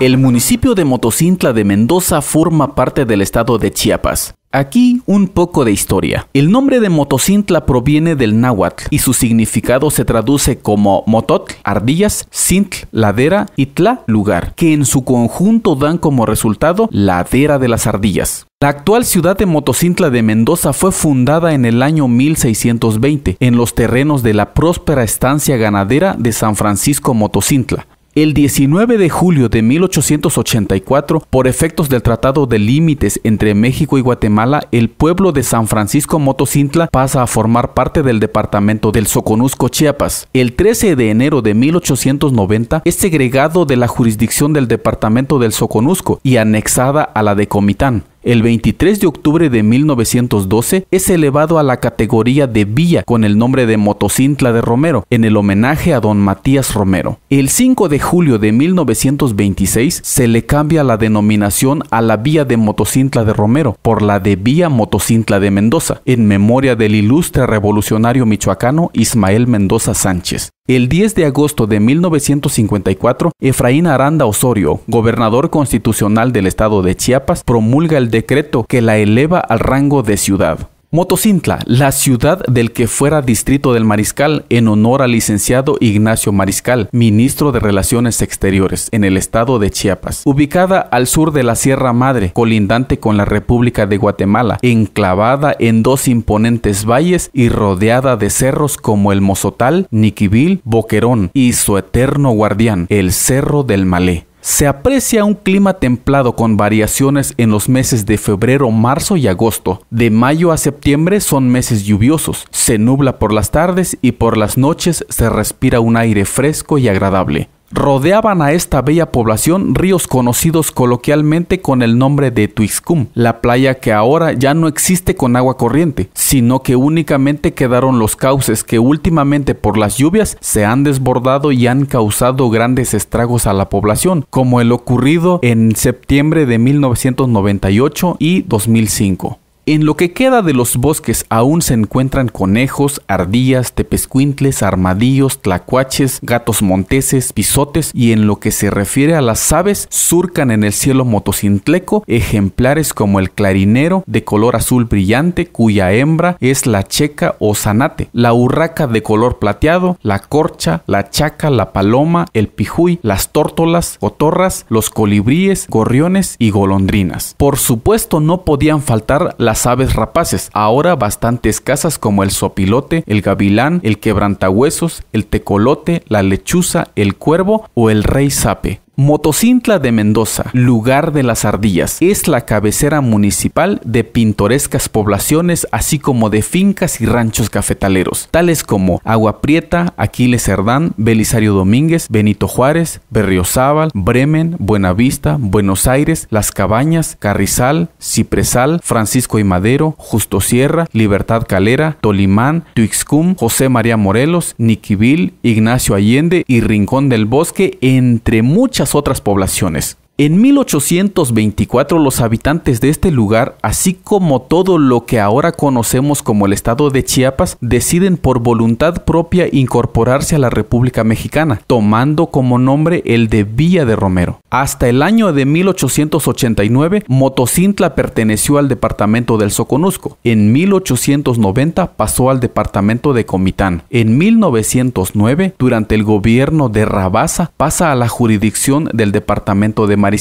El municipio de Motocintla de Mendoza forma parte del estado de Chiapas. Aquí un poco de historia. El nombre de Motocintla proviene del náhuatl y su significado se traduce como motot, ardillas, cintl, ladera y tla, lugar, que en su conjunto dan como resultado ladera de las ardillas. La actual ciudad de Motocintla de Mendoza fue fundada en el año 1620 en los terrenos de la próspera estancia ganadera de San Francisco Motocintla, el 19 de julio de 1884, por efectos del Tratado de Límites entre México y Guatemala, el pueblo de San Francisco Motocintla pasa a formar parte del departamento del Soconusco, Chiapas. El 13 de enero de 1890 es segregado de la jurisdicción del departamento del Soconusco y anexada a la de Comitán. El 23 de octubre de 1912 es elevado a la categoría de vía con el nombre de Motocintla de Romero en el homenaje a don Matías Romero. El 5 de julio de 1926 se le cambia la denominación a la vía de Motocintla de Romero por la de vía Motocintla de Mendoza en memoria del ilustre revolucionario michoacano Ismael Mendoza Sánchez. El 10 de agosto de 1954, Efraín Aranda Osorio, gobernador constitucional del estado de Chiapas, promulga el decreto que la eleva al rango de ciudad. Motocintla, la ciudad del que fuera distrito del Mariscal en honor al licenciado Ignacio Mariscal, ministro de Relaciones Exteriores en el estado de Chiapas, ubicada al sur de la Sierra Madre, colindante con la República de Guatemala, enclavada en dos imponentes valles y rodeada de cerros como el Mozotal, Niquibil, Boquerón y su eterno guardián, el Cerro del Malé. Se aprecia un clima templado con variaciones en los meses de febrero, marzo y agosto. De mayo a septiembre son meses lluviosos. Se nubla por las tardes y por las noches se respira un aire fresco y agradable rodeaban a esta bella población ríos conocidos coloquialmente con el nombre de Tuixcum, la playa que ahora ya no existe con agua corriente, sino que únicamente quedaron los cauces que últimamente por las lluvias se han desbordado y han causado grandes estragos a la población, como el ocurrido en septiembre de 1998 y 2005. En lo que queda de los bosques aún se encuentran conejos, ardillas, tepescuintles, armadillos, tlacuaches, gatos monteses, pisotes y en lo que se refiere a las aves surcan en el cielo motocintleco ejemplares como el clarinero de color azul brillante cuya hembra es la checa o zanate, la urraca de color plateado, la corcha, la chaca, la paloma, el pijuy, las tórtolas, cotorras, los colibríes, gorriones y golondrinas. Por supuesto no podían faltar las aves rapaces, ahora bastante escasas como el sopilote, el gavilán, el quebrantahuesos, el tecolote, la lechuza, el cuervo o el rey sape. Motocintla de Mendoza, lugar de las ardillas, es la cabecera municipal de pintorescas poblaciones, así como de fincas y ranchos cafetaleros, tales como Agua Prieta, Aquiles Cerdán, Belisario Domínguez, Benito Juárez, Berriozábal, Bremen, Buenavista, Buenos Aires, Las Cabañas, Carrizal, Cipresal, Francisco y Madero, Justo Sierra, Libertad Calera, Tolimán, Tuixcum, José María Morelos, Niquivil, Ignacio Allende y Rincón del Bosque, entre muchas otras poblaciones. En 1824 los habitantes de este lugar, así como todo lo que ahora conocemos como el estado de Chiapas, deciden por voluntad propia incorporarse a la República Mexicana, tomando como nombre el de Villa de Romero. Hasta el año de 1889, Motocintla perteneció al departamento del Soconusco. En 1890 pasó al departamento de Comitán. En 1909, durante el gobierno de Rabasa, pasa a la jurisdicción del departamento de María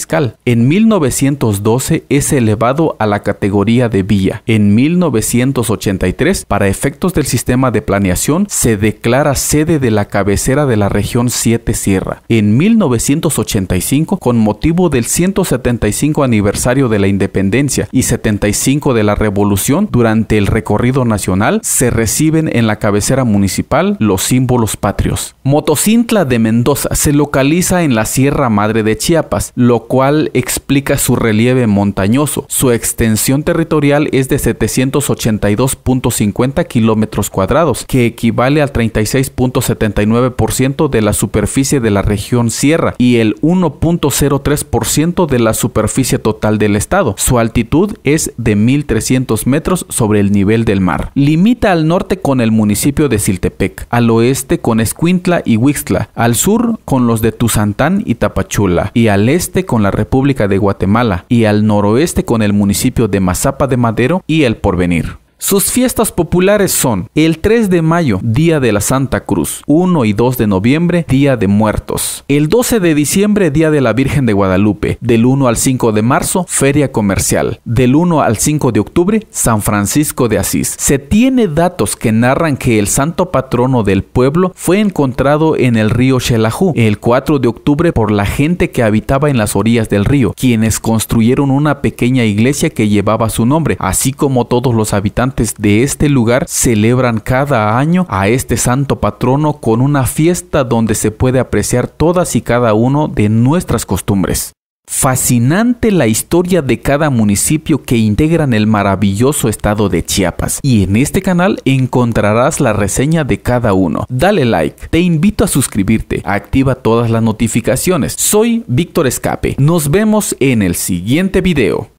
en 1912 es elevado a la categoría de villa. En 1983, para efectos del sistema de planeación, se declara sede de la cabecera de la región 7 Sierra. En 1985, con motivo del 175 aniversario de la independencia y 75 de la revolución, durante el recorrido nacional se reciben en la cabecera municipal los símbolos patrios. Motocintla de Mendoza se localiza en la Sierra Madre de Chiapas, lo cual explica su relieve montañoso. Su extensión territorial es de 782.50 kilómetros cuadrados, que equivale al 36.79% de la superficie de la región sierra y el 1.03% de la superficie total del estado. Su altitud es de 1.300 metros sobre el nivel del mar. Limita al norte con el municipio de Siltepec, al oeste con Escuintla y Huixtla, al sur con los de Tuzantán y Tapachula, y al este con la República de Guatemala y al noroeste con el municipio de Mazapa de Madero y El Porvenir. Sus fiestas populares son el 3 de mayo, Día de la Santa Cruz, 1 y 2 de noviembre, Día de Muertos, el 12 de diciembre, Día de la Virgen de Guadalupe, del 1 al 5 de marzo, Feria Comercial, del 1 al 5 de octubre, San Francisco de Asís. Se tiene datos que narran que el santo patrono del pueblo fue encontrado en el río Xelajú el 4 de octubre por la gente que habitaba en las orillas del río, quienes construyeron una pequeña iglesia que llevaba su nombre, así como todos los habitantes de este lugar celebran cada año a este santo patrono con una fiesta donde se puede apreciar todas y cada uno de nuestras costumbres. Fascinante la historia de cada municipio que integran el maravilloso estado de Chiapas y en este canal encontrarás la reseña de cada uno. Dale like, te invito a suscribirte, activa todas las notificaciones. Soy Víctor Escape, nos vemos en el siguiente video.